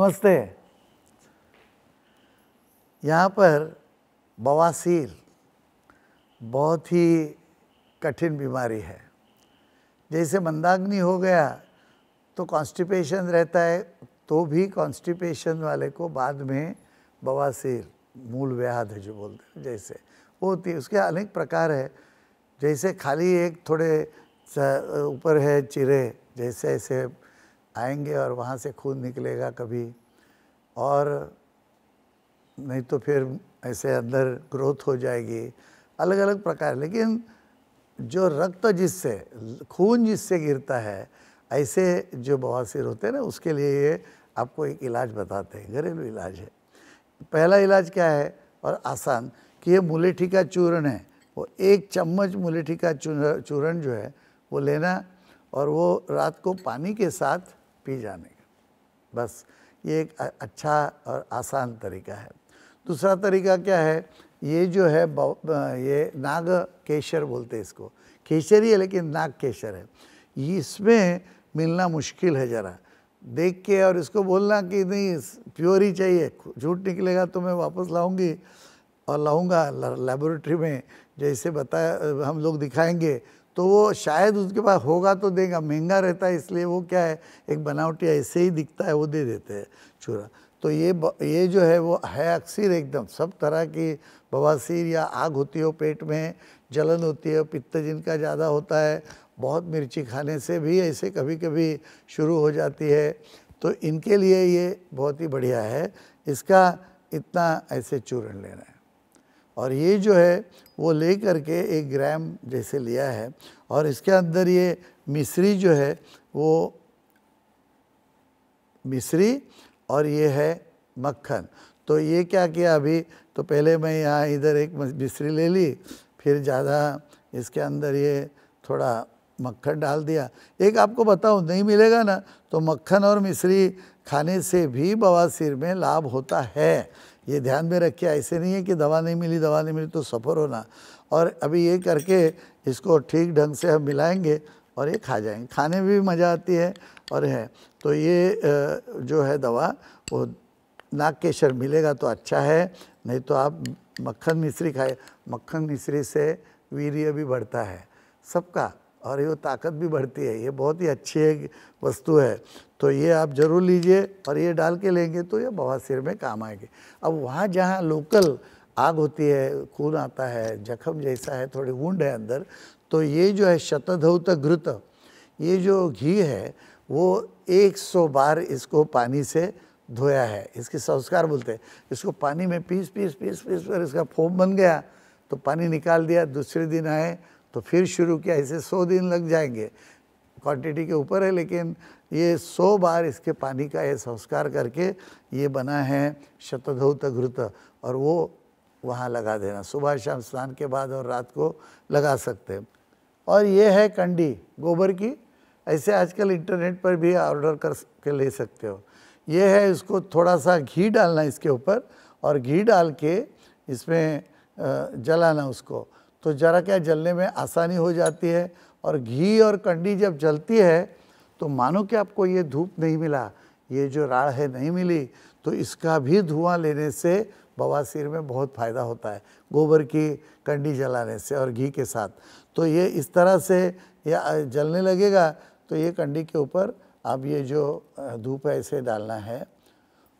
नमस्ते यहाँ पर बवासीर बहुत ही कठिन बीमारी है जैसे मंदाग्नि हो गया तो कॉन्स्टिपेशन रहता है तो भी कॉन्स्टिपेशन वाले को बाद में बवासीर मूल व्याध जो बोलते हैं जैसे होती उसके अनेक प्रकार है जैसे खाली एक थोड़े ऊपर है चिरे जैसे ऐसे आएंगे और वहाँ से खून निकलेगा कभी और नहीं तो फिर ऐसे अंदर ग्रोथ हो जाएगी अलग अलग प्रकार लेकिन जो रक्त जिससे खून जिससे गिरता है ऐसे जो बवासीर होते हैं ना उसके लिए ये आपको एक इलाज बताते हैं घरेलू इलाज है पहला इलाज क्या है और आसान कि ये मुलेठी का चूर्ण है वो एक चम्मच मुलेठी का चूर्ण जो है वो लेना और वो रात को पानी के साथ पी जाने का बस ये एक अच्छा और आसान तरीका है दूसरा तरीका क्या है ये जो है ये नाग केशर बोलते हैं इसको केशर ही है लेकिन नाग केशर है इसमें मिलना मुश्किल है ज़रा देख के और इसको बोलना कि नहीं प्योर ही चाहिए झूठ निकलेगा तो मैं वापस लाऊंगी और लाऊंगा लेबोरेटरी में जैसे बताया हम लोग दिखाएंगे तो वो शायद उसके पास होगा तो देगा महंगा रहता है इसलिए वो क्या है एक बनावटी ऐसे ही दिखता है वो दे देते हैं चूरा तो ये ये जो है वो है अक्सर एकदम सब तरह की बवासीर या आग होती हो पेट में जलन होती है पित्त जिनका ज़्यादा होता है बहुत मिर्ची खाने से भी ऐसे कभी कभी शुरू हो जाती है तो इनके लिए ये बहुत ही बढ़िया है इसका इतना ऐसे चूर्ण लेना है और ये जो है वो ले करके एक ग्राम जैसे लिया है और इसके अंदर ये मिश्री जो है वो मिश्री और ये है मक्खन तो ये क्या किया अभी तो पहले मैं यहाँ इधर एक मिश्री ले ली फिर ज़्यादा इसके अंदर ये थोड़ा मक्खन डाल दिया एक आपको बताऊँ नहीं मिलेगा ना तो मक्खन और मिश्री खाने से भी बवासीर में लाभ होता है ये ध्यान में रखिए ऐसे नहीं है कि दवा नहीं मिली दवा नहीं मिली तो सफ़र होना और अभी ये करके इसको ठीक ढंग से हम मिलाएंगे और ये खा जाएंगे खाने में भी मज़ा आती है और है तो ये जो है दवा वो नाक केसर मिलेगा तो अच्छा है नहीं तो आप मक्खन मिश्री खाए मक्खन मिश्री से वीर्य भी बढ़ता है सबका और ये ताकत भी बढ़ती है ये बहुत ही अच्छी एक वस्तु है तो ये आप ज़रूर लीजिए और ये डाल के लेंगे तो ये बवासीर में काम आएंगे अब वहाँ जहाँ लोकल आग होती है खून आता है जख्म जैसा है थोड़ी ऊंड है अंदर तो ये जो है शतधौत घृत ये जो घी है वो 100 बार इसको पानी से धोया है इसके संस्कार बोलते हैं इसको पानी में पीस पीस पीस पीस कर इसका फोम बन गया तो पानी निकाल दिया दूसरे दिन आए तो फिर शुरू किया इसे सौ दिन लग जाएंगे क्वांटिटी के ऊपर है लेकिन ये सौ बार इसके पानी का ये संस्कार करके ये बना है शतधौत घृत और वो वहाँ लगा देना सुबह शाम स्नान के बाद और रात को लगा सकते हैं और ये है कंडी गोबर की ऐसे आजकल इंटरनेट पर भी ऑर्डर कर के ले सकते हो ये है इसको थोड़ा सा घी डालना इसके ऊपर और घी डाल के इसमें जलाना उसको तो ज़रा क्या जलने में आसानी हो जाती है और घी और कंडी जब जलती है तो मानो कि आपको ये धूप नहीं मिला ये जो राड़ है नहीं मिली तो इसका भी धुआं लेने से बवासीर में बहुत फ़ायदा होता है गोबर की कंडी जलाने से और घी के साथ तो ये इस तरह से या जलने लगेगा तो ये कंडी के ऊपर अब ये जो धूप है इसे डालना है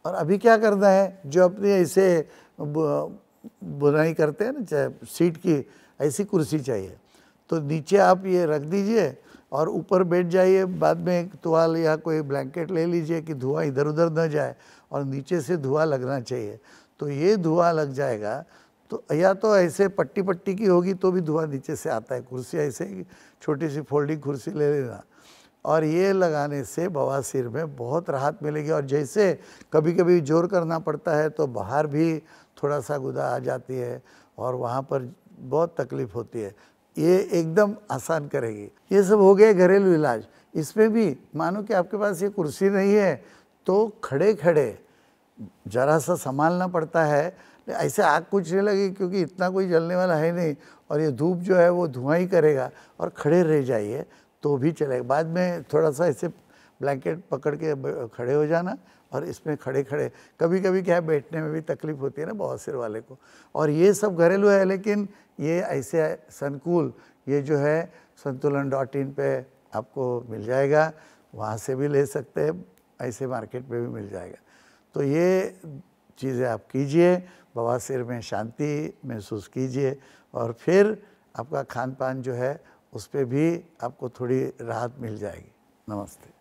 और अभी क्या करना है जो अपने इसे बुनाई करते हैं ना चाहे सीट की ऐसी कुर्सी चाहिए तो नीचे आप ये रख दीजिए और ऊपर बैठ जाइए बाद में एक तुआल या कोई ब्लैंकेट ले लीजिए कि धुआं इधर उधर न जाए और नीचे से धुआं लगना चाहिए तो ये धुआं लग जाएगा तो या तो ऐसे पट्टी पट्टी की होगी तो भी धुआं नीचे से आता है कुर्सी ऐसे छोटी सी फोल्डिंग कुर्सी ले लेना और ये लगाने से बवासीर में बहुत राहत मिलेगी और जैसे कभी कभी जोर करना पड़ता है तो बाहर भी थोड़ा सा गुदा आ जाती है और वहाँ पर बहुत तकलीफ होती है ये एकदम आसान करेगी ये सब हो गया घरेलू इलाज इसमें भी मानो कि आपके पास ये कुर्सी नहीं है तो खड़े खड़े ज़रा सा संभालना पड़ता है ऐसे आग कुछ नहीं लगी क्योंकि इतना कोई जलने वाला है नहीं और ये धूप जो है वो धुआं ही करेगा और खड़े रह जाइए तो भी चलेगा बाद में थोड़ा सा ऐसे ब्लैंकेट पकड़ के खड़े हो जाना और इसमें खड़े खड़े कभी कभी क्या है बैठने में भी तकलीफ होती है ना सिर वाले को और ये सब घरेलू है लेकिन ये ऐसे संकुल ये जो है संतुलन डॉट इन पर आपको मिल जाएगा वहाँ से भी ले सकते हैं ऐसे मार्केट में भी मिल जाएगा तो ये चीज़ें आप कीजिए बवासीर में शांति महसूस कीजिए और फिर आपका खान पान जो है उस पर भी आपको थोड़ी राहत मिल जाएगी नमस्ते